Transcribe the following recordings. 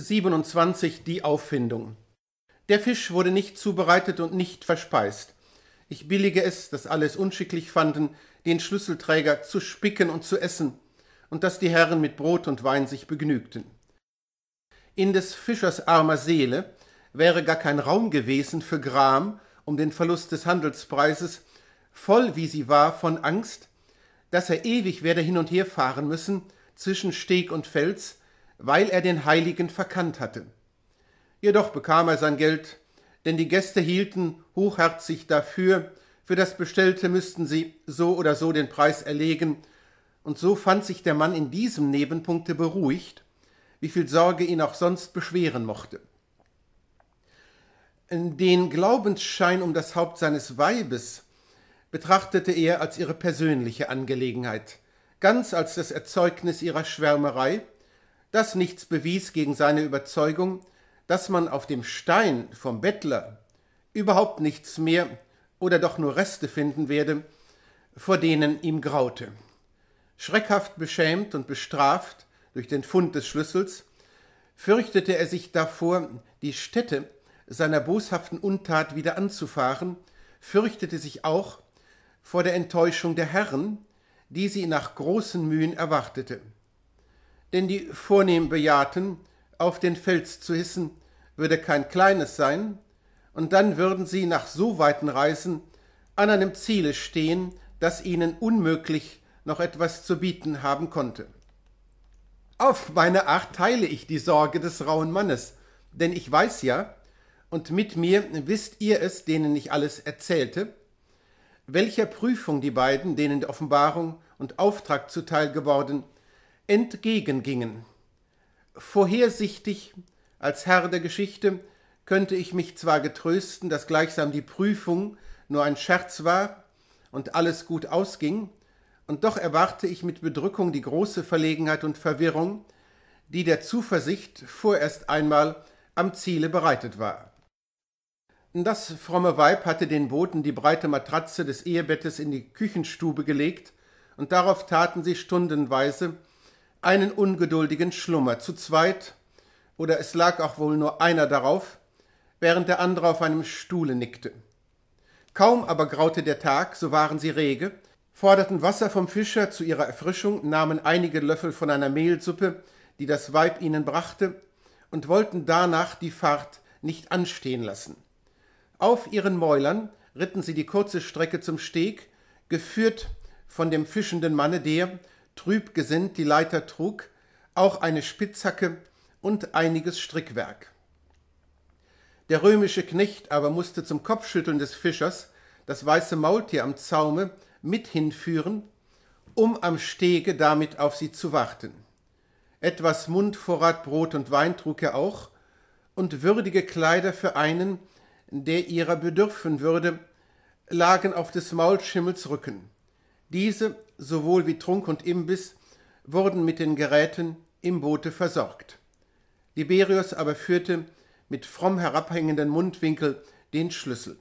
27 Die Auffindung. Der Fisch wurde nicht zubereitet und nicht verspeist. Ich billige es, dass alle es unschicklich fanden, den Schlüsselträger zu spicken und zu essen, und dass die Herren mit Brot und Wein sich begnügten. In des Fischers armer Seele wäre gar kein Raum gewesen für Gram um den Verlust des Handelspreises, voll wie sie war von Angst, dass er ewig werde hin und her fahren müssen zwischen Steg und Fels, weil er den Heiligen verkannt hatte. Jedoch bekam er sein Geld, denn die Gäste hielten hochherzig dafür, für das Bestellte müssten sie so oder so den Preis erlegen, und so fand sich der Mann in diesem Nebenpunkte beruhigt, wie viel Sorge ihn auch sonst beschweren mochte. Den Glaubensschein um das Haupt seines Weibes betrachtete er als ihre persönliche Angelegenheit, ganz als das Erzeugnis ihrer Schwärmerei das nichts bewies gegen seine Überzeugung, dass man auf dem Stein vom Bettler überhaupt nichts mehr oder doch nur Reste finden werde, vor denen ihm graute. Schreckhaft beschämt und bestraft durch den Fund des Schlüssels, fürchtete er sich davor, die Stätte seiner boshaften Untat wieder anzufahren, fürchtete sich auch vor der Enttäuschung der Herren, die sie nach großen Mühen erwartete denn die vornehm Bejahrten auf den Fels zu hissen, würde kein kleines sein, und dann würden sie nach so weiten Reisen an einem Ziele stehen, das ihnen unmöglich noch etwas zu bieten haben konnte. Auf meine Art teile ich die Sorge des rauen Mannes, denn ich weiß ja, und mit mir wisst ihr es, denen ich alles erzählte, welcher Prüfung die beiden, denen die Offenbarung und Auftrag zuteil geworden, entgegengingen. Vorhersichtig, als Herr der Geschichte, könnte ich mich zwar getrösten, dass gleichsam die Prüfung nur ein Scherz war und alles gut ausging, und doch erwarte ich mit Bedrückung die große Verlegenheit und Verwirrung, die der Zuversicht vorerst einmal am Ziele bereitet war. Das fromme Weib hatte den Boten die breite Matratze des Ehebettes in die Küchenstube gelegt, und darauf taten sie stundenweise einen ungeduldigen Schlummer zu zweit, oder es lag auch wohl nur einer darauf, während der andere auf einem Stuhle nickte. Kaum aber graute der Tag, so waren sie rege, forderten Wasser vom Fischer zu ihrer Erfrischung, nahmen einige Löffel von einer Mehlsuppe, die das Weib ihnen brachte, und wollten danach die Fahrt nicht anstehen lassen. Auf ihren Mäulern ritten sie die kurze Strecke zum Steg, geführt von dem fischenden Manne, der, trüb gesinnt die Leiter trug, auch eine Spitzhacke und einiges Strickwerk. Der römische Knecht aber musste zum Kopfschütteln des Fischers das weiße Maultier am Zaume mit hinführen, um am Stege damit auf sie zu warten. Etwas Mundvorrat Brot und Wein trug er auch und würdige Kleider für einen, der ihrer bedürfen würde, lagen auf des Maulschimmels Rücken. Diese sowohl wie Trunk und Imbiss, wurden mit den Geräten im Boote versorgt. Liberius aber führte mit fromm herabhängenden Mundwinkel den Schlüssel.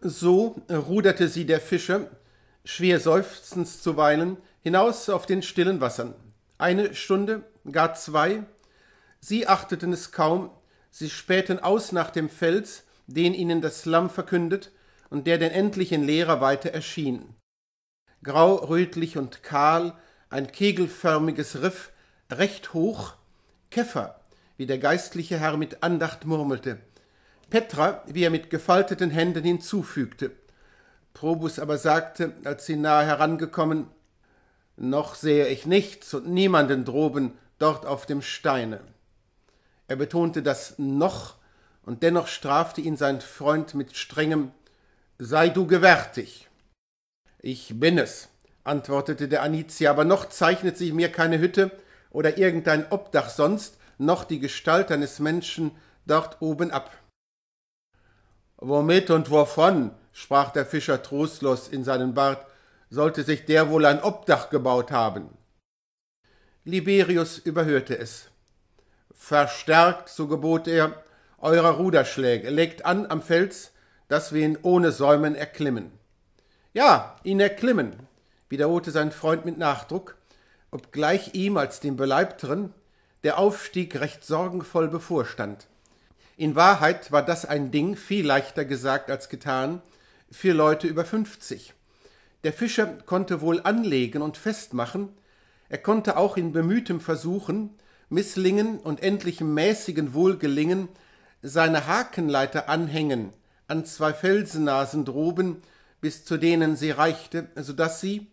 So ruderte sie der Fischer, schwer seufzend zuweilen, hinaus auf den stillen Wassern. Eine Stunde, gar zwei. Sie achteten es kaum, sie spähten aus nach dem Fels, den ihnen das Lamm verkündet und der denn endlich in leerer Weite erschien grau, rötlich und kahl, ein kegelförmiges Riff, recht hoch, Käfer, wie der geistliche Herr mit Andacht murmelte, Petra, wie er mit gefalteten Händen hinzufügte. Probus aber sagte, als sie nahe herangekommen, noch sehe ich nichts und niemanden droben dort auf dem Steine. Er betonte das noch, und dennoch strafte ihn sein Freund mit strengem Sei du gewärtig. Ich bin es, antwortete der Anizi, aber noch zeichnet sich mir keine Hütte oder irgendein Obdach sonst, noch die Gestalt eines Menschen dort oben ab. Womit und wovon, sprach der Fischer trostlos in seinen Bart, sollte sich der wohl ein Obdach gebaut haben? Liberius überhörte es. Verstärkt, so gebot er, eurer Ruderschläge, legt an am Fels, dass wir ihn ohne Säumen erklimmen. Ja, ihn erklimmen, wiederholte sein Freund mit Nachdruck, obgleich ihm als dem Beleibteren der Aufstieg recht sorgenvoll bevorstand. In Wahrheit war das ein Ding viel leichter gesagt als getan für Leute über fünfzig. Der Fischer konnte wohl anlegen und festmachen, er konnte auch in bemühtem Versuchen, Misslingen und endlichem mäßigen Wohlgelingen seine Hakenleiter anhängen an zwei Felsennasen droben bis zu denen sie reichte, so daß sie,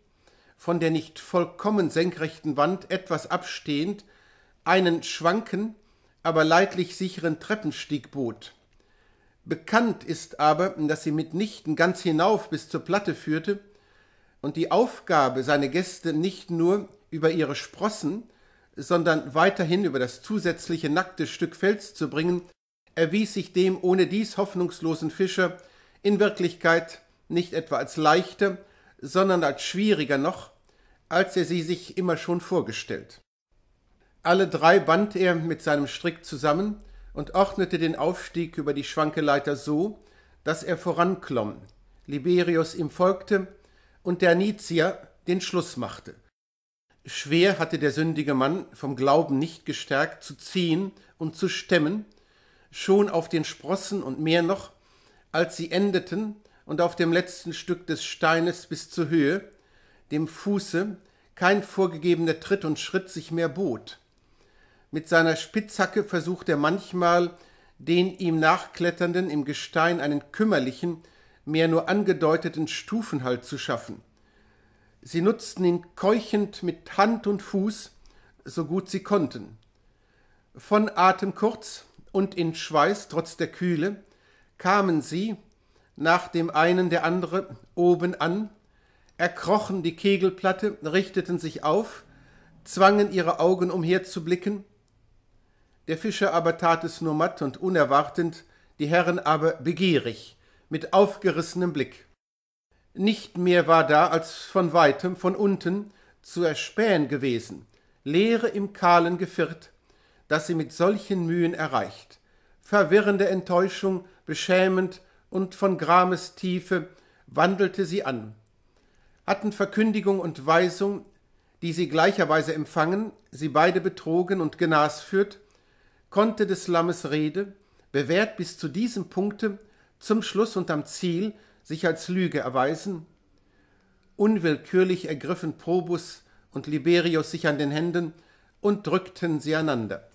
von der nicht vollkommen senkrechten Wand etwas abstehend, einen schwanken, aber leidlich sicheren Treppenstieg bot. Bekannt ist aber, dass sie mitnichten ganz hinauf bis zur Platte führte und die Aufgabe, seine Gäste nicht nur über ihre Sprossen, sondern weiterhin über das zusätzliche nackte Stück Fels zu bringen, erwies sich dem ohnedies hoffnungslosen Fischer in Wirklichkeit nicht etwa als leichte, sondern als schwieriger noch, als er sie sich immer schon vorgestellt. Alle drei band er mit seinem Strick zusammen und ordnete den Aufstieg über die Schwankeleiter so, dass er voranklomm, Liberius ihm folgte und der Nizia den Schluss machte. Schwer hatte der sündige Mann, vom Glauben nicht gestärkt, zu ziehen und zu stemmen, schon auf den Sprossen und mehr noch, als sie endeten und auf dem letzten Stück des Steines bis zur Höhe, dem Fuße, kein vorgegebener Tritt und Schritt sich mehr bot. Mit seiner Spitzhacke versucht er manchmal, den ihm nachkletternden im Gestein einen kümmerlichen, mehr nur angedeuteten Stufenhalt zu schaffen. Sie nutzten ihn keuchend mit Hand und Fuß, so gut sie konnten. Von Atem kurz und in Schweiß trotz der Kühle kamen sie, nach dem einen der andere oben an, erkrochen die Kegelplatte, richteten sich auf, zwangen ihre Augen umherzublicken. Der Fischer aber tat es nur matt und unerwartend, die Herren aber begierig, mit aufgerissenem Blick. Nicht mehr war da als von weitem, von unten, zu erspähen gewesen, Leere im kahlen Geviert, das sie mit solchen Mühen erreicht. Verwirrende Enttäuschung, beschämend, und von Grames Tiefe wandelte sie an, hatten Verkündigung und Weisung, die sie gleicherweise empfangen, sie beide betrogen und genasführt, konnte des Lammes Rede, bewährt bis zu diesem Punkte, zum Schluss und am Ziel sich als Lüge erweisen? Unwillkürlich ergriffen Probus und Liberius sich an den Händen und drückten sie einander.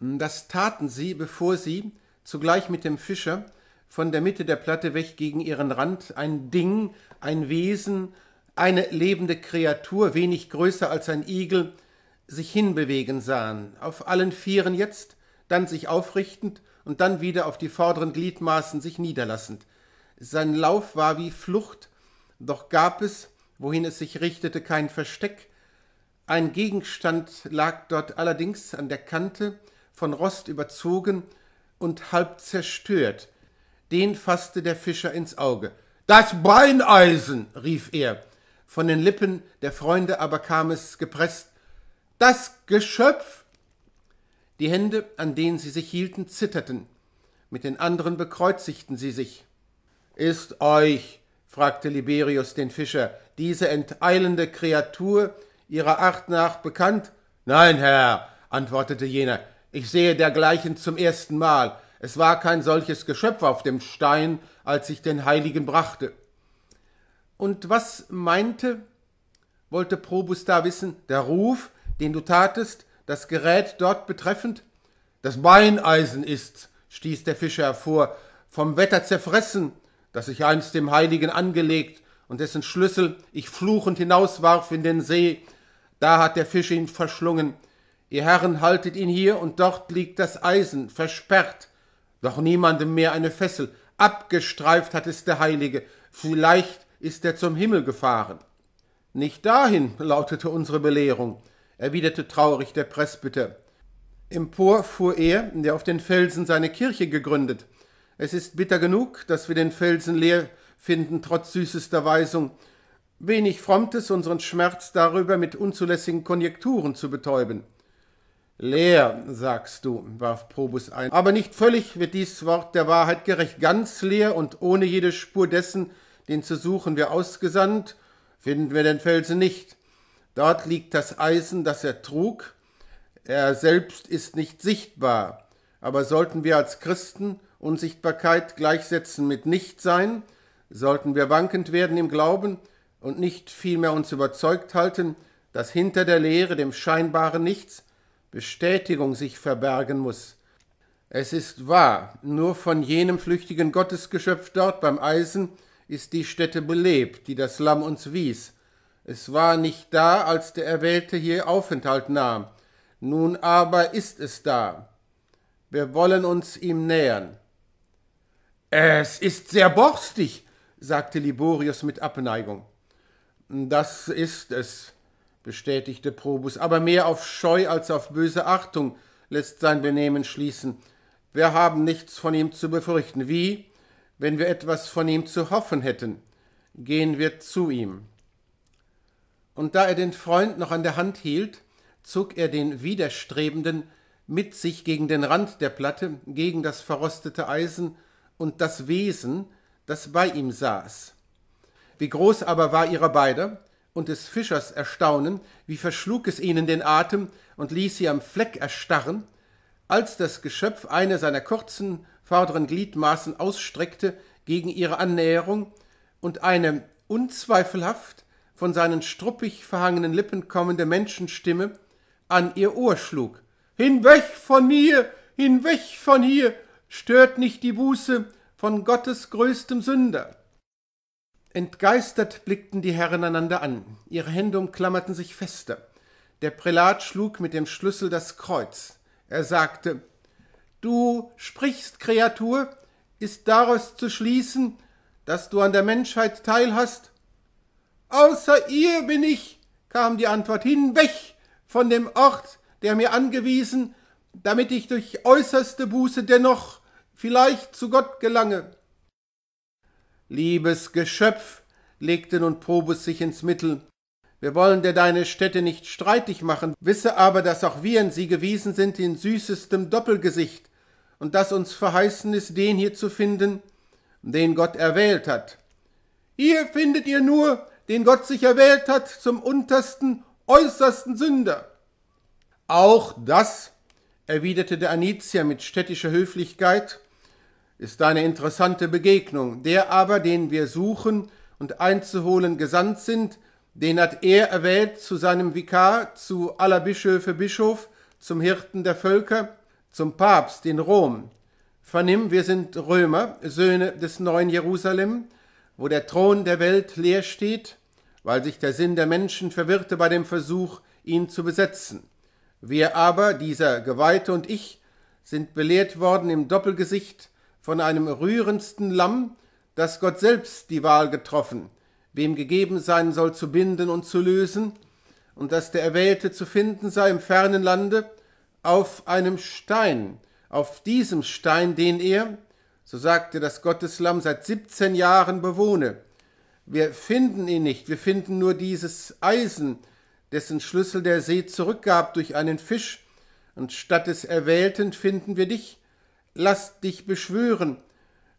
Das taten sie, bevor sie, zugleich mit dem Fischer, von der Mitte der Platte weg gegen ihren Rand ein Ding, ein Wesen, eine lebende Kreatur, wenig größer als ein Igel, sich hinbewegen sahen, auf allen Vieren jetzt, dann sich aufrichtend und dann wieder auf die vorderen Gliedmaßen sich niederlassend. Sein Lauf war wie Flucht, doch gab es, wohin es sich richtete, kein Versteck. Ein Gegenstand lag dort allerdings an der Kante, von Rost überzogen und halb zerstört, den fasste der Fischer ins Auge. Das Beineisen, rief er. Von den Lippen der Freunde aber kam es gepresst. Das Geschöpf! Die Hände, an denen sie sich hielten, zitterten. Mit den anderen bekreuzigten sie sich. Ist euch, fragte Liberius den Fischer, diese enteilende Kreatur ihrer Art nach bekannt? Nein, Herr, antwortete jener, ich sehe dergleichen zum ersten Mal. Es war kein solches Geschöpf auf dem Stein, als ich den Heiligen brachte. Und was meinte, wollte Probus da wissen, der Ruf, den du tatest, das Gerät dort betreffend? Das Beineisen ist, stieß der Fischer hervor, vom Wetter zerfressen, das ich einst dem Heiligen angelegt und dessen Schlüssel ich fluchend hinauswarf in den See. Da hat der Fisch ihn verschlungen. Ihr Herren haltet ihn hier, und dort liegt das Eisen, versperrt, doch niemandem mehr eine Fessel, abgestreift hat es der Heilige, vielleicht ist er zum Himmel gefahren. Nicht dahin, lautete unsere Belehrung, erwiderte traurig der Presbyter. Empor fuhr er, der auf den Felsen seine Kirche gegründet. Es ist bitter genug, dass wir den Felsen leer finden, trotz süßester Weisung. Wenig frommt es, unseren Schmerz darüber mit unzulässigen Konjekturen zu betäuben. Leer, sagst du, warf Probus ein. Aber nicht völlig wird dies Wort der Wahrheit gerecht. Ganz leer und ohne jede Spur dessen, den zu suchen wir ausgesandt, finden wir den Felsen nicht. Dort liegt das Eisen, das er trug. Er selbst ist nicht sichtbar. Aber sollten wir als Christen Unsichtbarkeit gleichsetzen mit Nichtsein, sollten wir wankend werden im Glauben und nicht vielmehr uns überzeugt halten, dass hinter der Lehre, dem scheinbaren Nichts, Bestätigung sich verbergen muss. Es ist wahr, nur von jenem flüchtigen Gottesgeschöpf dort beim Eisen ist die Stätte belebt, die das Lamm uns wies. Es war nicht da, als der Erwählte hier Aufenthalt nahm. Nun aber ist es da. Wir wollen uns ihm nähern. Es ist sehr borstig, sagte Liborius mit Abneigung. Das ist es, bestätigte Probus, aber mehr auf Scheu als auf böse Achtung lässt sein Benehmen schließen. Wir haben nichts von ihm zu befürchten, wie, wenn wir etwas von ihm zu hoffen hätten, gehen wir zu ihm. Und da er den Freund noch an der Hand hielt, zog er den Widerstrebenden mit sich gegen den Rand der Platte, gegen das verrostete Eisen und das Wesen, das bei ihm saß. Wie groß aber war ihrer beider, und des Fischers Erstaunen, wie verschlug es ihnen den Atem und ließ sie am Fleck erstarren, als das Geschöpf eine seiner kurzen, vorderen Gliedmaßen ausstreckte gegen ihre Annäherung und eine unzweifelhaft von seinen struppig verhangenen Lippen kommende Menschenstimme an ihr Ohr schlug. Hinweg von mir, hinweg von hier, stört nicht die Buße von Gottes größtem Sünder. Entgeistert blickten die Herren einander an, ihre Hände umklammerten sich fester. Der Prälat schlug mit dem Schlüssel das Kreuz. Er sagte Du sprichst, Kreatur, ist daraus zu schließen, dass du an der Menschheit teilhast? Außer ihr bin ich, kam die Antwort, hinweg von dem Ort, der mir angewiesen, damit ich durch äußerste Buße dennoch vielleicht zu Gott gelange. Liebes Geschöpf, legte nun Probus sich ins Mittel, wir wollen dir deine Stätte nicht streitig machen, wisse aber, dass auch wir in sie gewiesen sind in süßestem Doppelgesicht, und dass uns verheißen ist, den hier zu finden, den Gott erwählt hat. Hier findet ihr nur, den Gott sich erwählt hat, zum untersten, äußersten Sünder. Auch das, erwiderte der Anitia mit städtischer Höflichkeit, ist eine interessante Begegnung. Der aber, den wir suchen und einzuholen gesandt sind, den hat er erwählt zu seinem Vikar, zu aller Bischöfe Bischof, zum Hirten der Völker, zum Papst in Rom. Vernimm, wir sind Römer, Söhne des neuen Jerusalem, wo der Thron der Welt leer steht, weil sich der Sinn der Menschen verwirrte bei dem Versuch, ihn zu besetzen. Wir aber, dieser Geweihte und ich, sind belehrt worden im Doppelgesicht, von einem rührendsten Lamm, dass Gott selbst die Wahl getroffen, wem gegeben sein soll zu binden und zu lösen, und dass der Erwählte zu finden sei im fernen Lande auf einem Stein, auf diesem Stein, den er, so sagte das Gotteslamm, seit 17 Jahren bewohne. Wir finden ihn nicht, wir finden nur dieses Eisen, dessen Schlüssel der See zurückgab durch einen Fisch, und statt des Erwählten finden wir dich, lass dich beschwören.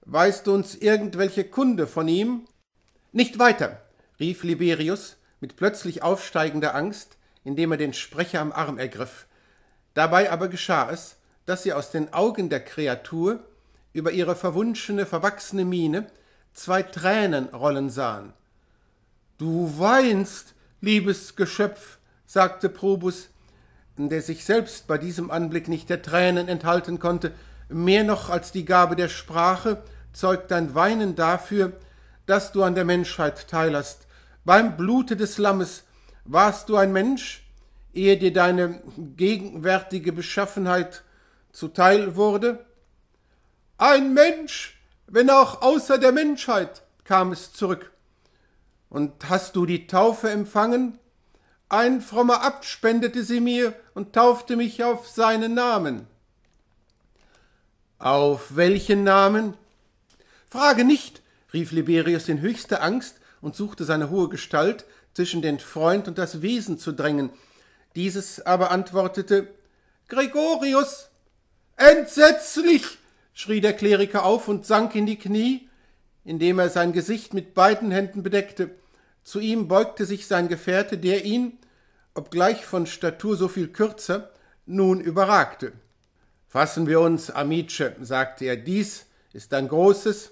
Weißt du uns irgendwelche Kunde von ihm? Nicht weiter, rief Liberius mit plötzlich aufsteigender Angst, indem er den Sprecher am Arm ergriff. Dabei aber geschah es, dass sie aus den Augen der Kreatur über ihre verwunschene, verwachsene Miene zwei Tränen rollen sahen. Du weinst, liebes Geschöpf, sagte Probus, der sich selbst bei diesem Anblick nicht der Tränen enthalten konnte, Mehr noch als die Gabe der Sprache zeugt dein Weinen dafür, dass du an der Menschheit teilhast. Beim Blute des Lammes warst du ein Mensch, ehe dir deine gegenwärtige Beschaffenheit zuteil wurde? Ein Mensch, wenn auch außer der Menschheit, kam es zurück. Und hast du die Taufe empfangen? Ein frommer Abt spendete sie mir und taufte mich auf seinen Namen. Auf welchen Namen? Frage nicht, rief Liberius in höchster Angst und suchte seine hohe Gestalt zwischen den Freund und das Wesen zu drängen. Dieses aber antwortete Gregorius. Entsetzlich. schrie der Kleriker auf und sank in die Knie, indem er sein Gesicht mit beiden Händen bedeckte. Zu ihm beugte sich sein Gefährte, der ihn, obgleich von Statur so viel kürzer, nun überragte. Fassen wir uns, Amice, sagte er, dies ist ein großes,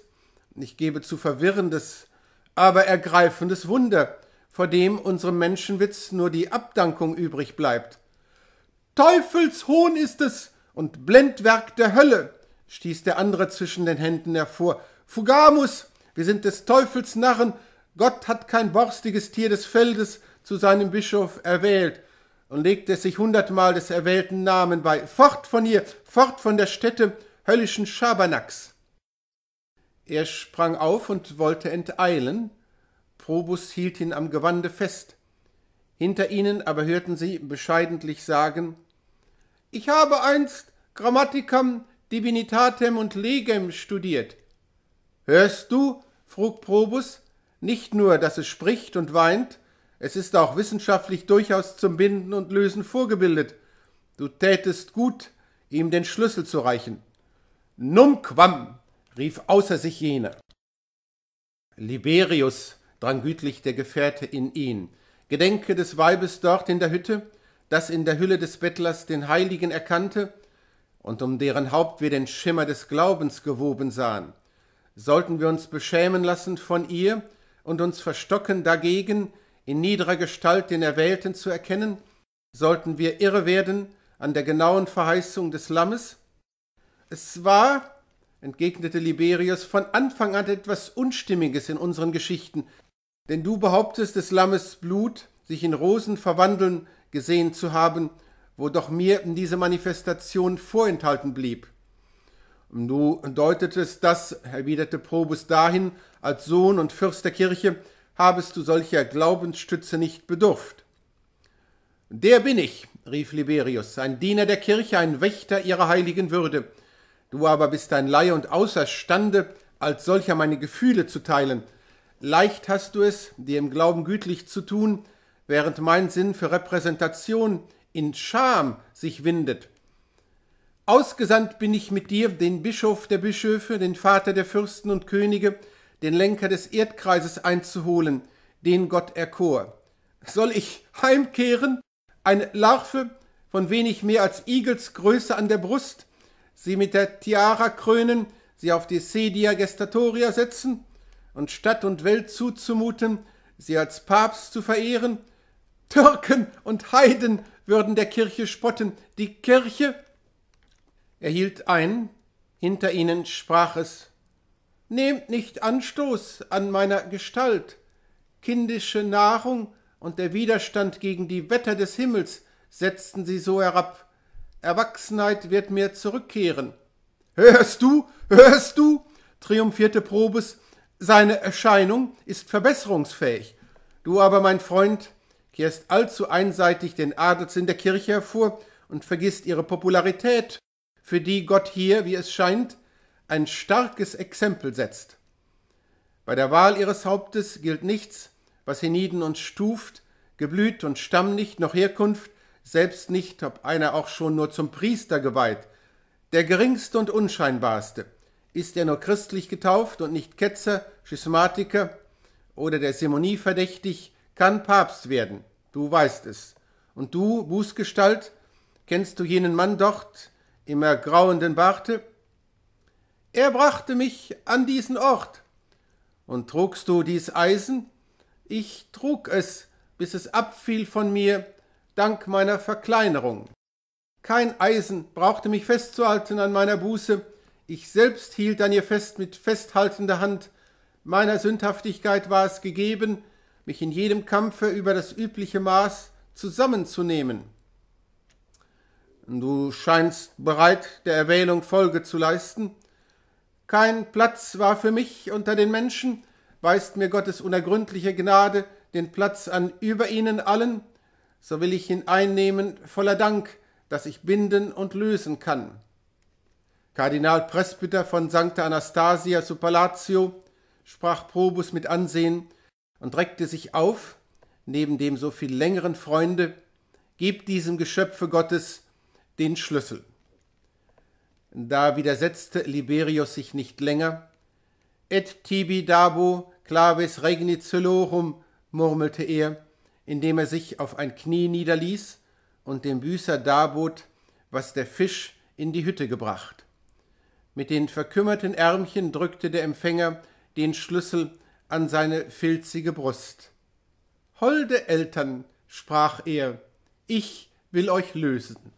ich gebe zu verwirrendes, aber ergreifendes Wunder, vor dem unserem Menschenwitz nur die Abdankung übrig bleibt. Teufelshohn ist es und Blendwerk der Hölle, stieß der andere zwischen den Händen hervor. Fugamus, wir sind des Teufels Narren, Gott hat kein borstiges Tier des Feldes zu seinem Bischof erwählt und legte sich hundertmal des erwählten Namen bei. Fort von hier, fort von der Stätte höllischen Schabernacks. Er sprang auf und wollte enteilen. Probus hielt ihn am Gewande fest. Hinter ihnen aber hörten sie bescheidentlich sagen, ich habe einst Grammaticam, Divinitatem und Legem studiert. Hörst du, frug Probus, nicht nur, dass es spricht und weint, es ist auch wissenschaftlich durchaus zum Binden und Lösen vorgebildet. Du tätest gut, ihm den Schlüssel zu reichen. Numquam, rief außer sich jener. Liberius drang gütlich der Gefährte in ihn. Gedenke des Weibes dort in der Hütte, das in der Hülle des Bettlers den Heiligen erkannte und um deren Haupt wir den Schimmer des Glaubens gewoben sahen. Sollten wir uns beschämen lassen von ihr und uns verstocken dagegen, in niederer Gestalt den Erwählten zu erkennen, sollten wir irre werden an der genauen Verheißung des Lammes? Es war, entgegnete Liberius, von Anfang an etwas Unstimmiges in unseren Geschichten, denn du behauptest, des Lammes Blut sich in Rosen verwandeln gesehen zu haben, wo doch mir diese Manifestation vorenthalten blieb. Du deutetest das, erwiderte Probus, dahin, als Sohn und Fürst der Kirche, habest du solcher Glaubensstütze nicht bedurft. Der bin ich, rief Liberius, ein Diener der Kirche, ein Wächter ihrer heiligen Würde. Du aber bist ein Laie und außerstande, als solcher meine Gefühle zu teilen. Leicht hast du es, dir im Glauben gütlich zu tun, während mein Sinn für Repräsentation in Scham sich windet. Ausgesandt bin ich mit dir, den Bischof der Bischöfe, den Vater der Fürsten und Könige, den Lenker des Erdkreises einzuholen, den Gott erkor. Soll ich heimkehren? Eine Larve von wenig mehr als Igels Größe an der Brust, sie mit der Tiara krönen, sie auf die Sedia Gestatoria setzen und Stadt und Welt zuzumuten, sie als Papst zu verehren? Türken und Heiden würden der Kirche spotten, die Kirche? Er hielt ein, hinter ihnen sprach es Nehmt nicht Anstoß an meiner Gestalt. Kindische Nahrung und der Widerstand gegen die Wetter des Himmels setzten sie so herab. Erwachsenheit wird mir zurückkehren. Hörst du, hörst du? triumphierte Probus. Seine Erscheinung ist verbesserungsfähig. Du aber, mein Freund, kehrst allzu einseitig den Adelssinn der Kirche hervor und vergisst ihre Popularität, für die Gott hier, wie es scheint, ein starkes Exempel setzt. Bei der Wahl ihres Hauptes gilt nichts, was hienieden uns stuft, Geblüt und Stamm nicht, noch Herkunft, selbst nicht, ob einer auch schon nur zum Priester geweiht. Der geringste und unscheinbarste, ist er nur christlich getauft und nicht Ketzer, Schismatiker oder der Simonie verdächtig, kann Papst werden, du weißt es. Und du, Bußgestalt, kennst du jenen Mann dort im ergrauenden Barte? Er brachte mich an diesen Ort. Und trugst du dies Eisen? Ich trug es, bis es abfiel von mir, dank meiner Verkleinerung. Kein Eisen brauchte mich festzuhalten an meiner Buße, ich selbst hielt an ihr fest mit festhaltender Hand, meiner Sündhaftigkeit war es gegeben, mich in jedem Kampfe über das übliche Maß zusammenzunehmen. Du scheinst bereit, der Erwählung Folge zu leisten, kein Platz war für mich unter den Menschen, weist mir Gottes unergründliche Gnade den Platz an über ihnen allen, so will ich ihn einnehmen voller Dank, dass ich binden und lösen kann. Kardinal Presbyter von St. Anastasia zu Palazzo sprach Probus mit Ansehen und reckte sich auf, neben dem so viel längeren Freunde, gib diesem Geschöpfe Gottes den Schlüssel. Da widersetzte Liberius sich nicht länger. Et tibi dabo clavis regni celorum, murmelte er, indem er sich auf ein Knie niederließ und dem Büßer darbot, was der Fisch in die Hütte gebracht. Mit den verkümmerten Ärmchen drückte der Empfänger den Schlüssel an seine filzige Brust. Holde Eltern, sprach er, ich will euch lösen.